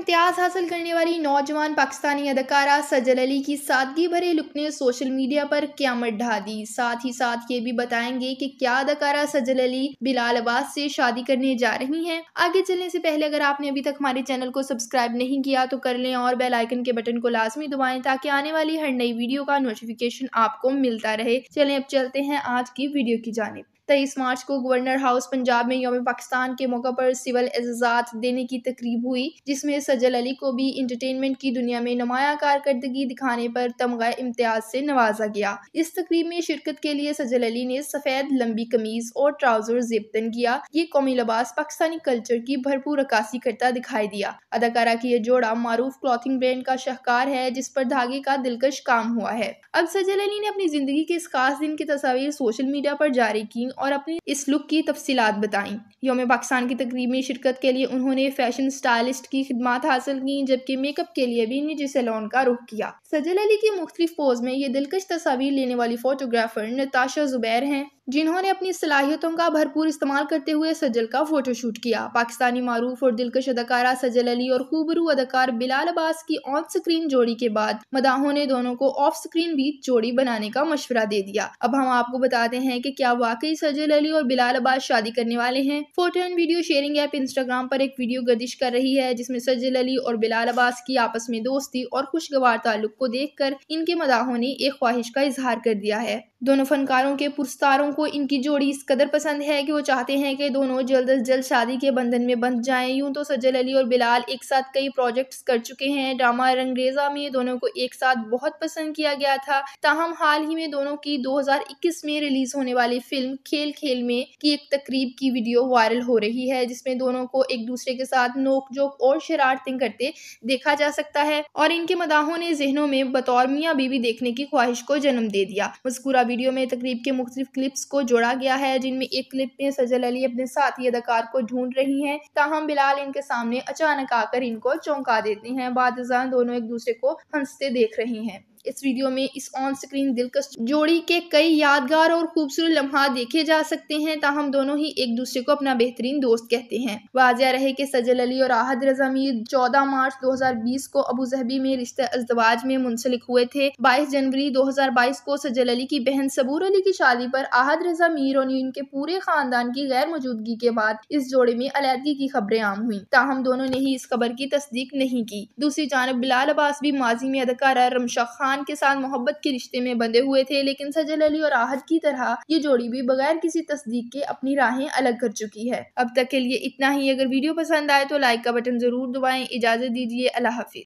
इम्तियाज हासिल करने वाली नौजवान पाकिस्तानी अदकारा सजल अली की सादगी भरे लुक ने सोशल मीडिया पर क्यामत ढा दी साथ ही साथ ये भी बताएंगे कि क्या अदकारा सजल अली बिलाल आबाद से शादी करने जा रही हैं आगे चलने से पहले अगर आपने अभी तक हमारे चैनल को सब्सक्राइब नहीं किया तो कर लें और बेलाइकन के बटन को लाजमी दबाएं ताकि आने वाली हर नई वीडियो का नोटिफिकेशन आपको मिलता रहे चलें अब चलते हैं आज की वीडियो की जानब तेईस मार्च को गवर्नर हाउस पंजाब में योम पाकिस्तान के मौका पर सिविल एजाज देने की तकरीब हुई जिसमें सजल अली को भी इंटरटेनमेंट की दुनिया में नुमाया कारकर्दगी दिखाने पर तमगा इम्तियाज से नवाजा गया इस तकरीब में शिरकत के लिए सजल अली ने सफेद लंबी कमीज और ट्राउजर जेबतन किया ये कौमी लबास पाकिस्तानी कल्चर की भरपूर अक्सी करता दिखाई दिया अदाकारा की यह जोड़ा मारूफ क्लॉथिंग ब्रांड का शहकार है जिस पर धागे का दिलकश काम हुआ है अब सजल अली ने अपनी जिंदगी के इस खास दिन की तस्वीर सोशल मीडिया पर जारी की और अपनी इस लुक की तफसीत बताई योम पाकिस्तान की तकरीब में शिरकत के लिए उन्होंने फैशन स्टाइलिस्ट की खिदमत हासिल की जबकि मेकअप के लिए भी निजी सैलून का रुख किया सजल अली की मुख्तलिफ पोज में ये दिलकश तस्वीर लेने वाली फोटोग्राफर नताशा जुबैर हैं जिन्होंने अपनी सलाहियतों का भरपूर इस्तेमाल करते हुए सजल का फोटोशूट किया पाकिस्तानी मारूफ और दिलकश अदाकारा सजल अली और खूबरू अदाकार बिलाल अब्बास की ऑन स्क्रीन जोड़ी के बाद मदाहों ने दोनों को ऑफ स्क्रीन भी जोड़ी बनाने का मशवरा दे दिया अब हम आपको बताते हैं कि क्या वाकई सजल सजल अली और बिलाल अब्बास शादी करने वाले हैं photo and video sharing app Instagram पर एक वीडियो गर्दिश कर रही है जिसमें सजल अली और बिलाल अब्बास की आपस में दोस्ती और खुशगवार ताल्लुक को देखकर इनके मदाहों ने एक ख्वाहिश का इजहार कर दिया है दोनों फनकारों के पुरस्तारों को इनकी जोड़ी इस कदर पसंद है कि वो चाहते हैं कि दोनों जल्द अज जल्द शादी के बंधन में बंध जाएं यूं तो सजल अली और बिलाल एक साथ कई प्रोजेक्ट्स कर चुके हैं ड्रामा रंगरेजा में दोनों को एक साथ बहुत पसंद किया गया था ताहम हाल ही में दोनों की 2021 में रिलीज होने वाली फिल्म खे खेल खेल में की एक तकरीब की वीडियो वायरल हो रही है जिसमें दोनों को एक दूसरे के साथ नोकझोंक और शरारतें करते देखा जा सकता है और इनके मदाहों ने जहनों में बतौर मियाँ बीवी देखने की ख्वाहिश को जन्म दे दिया मस्कुरा वीडियो में तकरीब के मुख्तलिफ क्लिप्स को जोड़ा गया है जिनमें एक क्लिप में सजल अली अपने साथी अदाकार को ढूंढ रही हैं ताहम बिलाल इनके सामने अचानक आकर इनको चौंका देते हैं बाद दोनों एक दूसरे को हंसते देख रहे हैं इस वीडियो में इस ऑन स्क्रीन दिलकश जोड़ी के कई यादगार और खूबसूरत लम्हा देखे जा सकते हैं ताहम दोनों ही एक दूसरे को अपना बेहतरीन दोस्त कहते हैं वाजिया रहे कि सजल अली और आहद रजा मीर चौदह मार्च 2020 को अबू जहबी में रिश्ते अजदवाज में मुंसलिक हुए थे बाईस जनवरी 2022 को सजल अली की बहन सबूर अली की शादी पर आहद रजा मीर और इनके पूरे खानदान की गैर मौजूदगी के बाद इस जोड़े में अलहदगी की खबरें आम हुई ताहम दोनों ने ही इस खबर की तस्दीक नहीं की दूसरी जानब बिलाल अब्बास भी माजी में अदाकारा रमशा खान खान के साथ मोहब्बत के रिश्ते में बंधे हुए थे लेकिन सजल अली और आहद की तरह ये जोड़ी भी बगैर किसी तस्दीक के अपनी राहें अलग कर चुकी है अब तक के लिए इतना ही अगर वीडियो पसंद आए तो लाइक का बटन जरूर दबाएं इजाजत दीजिए अल्लाह हाफिज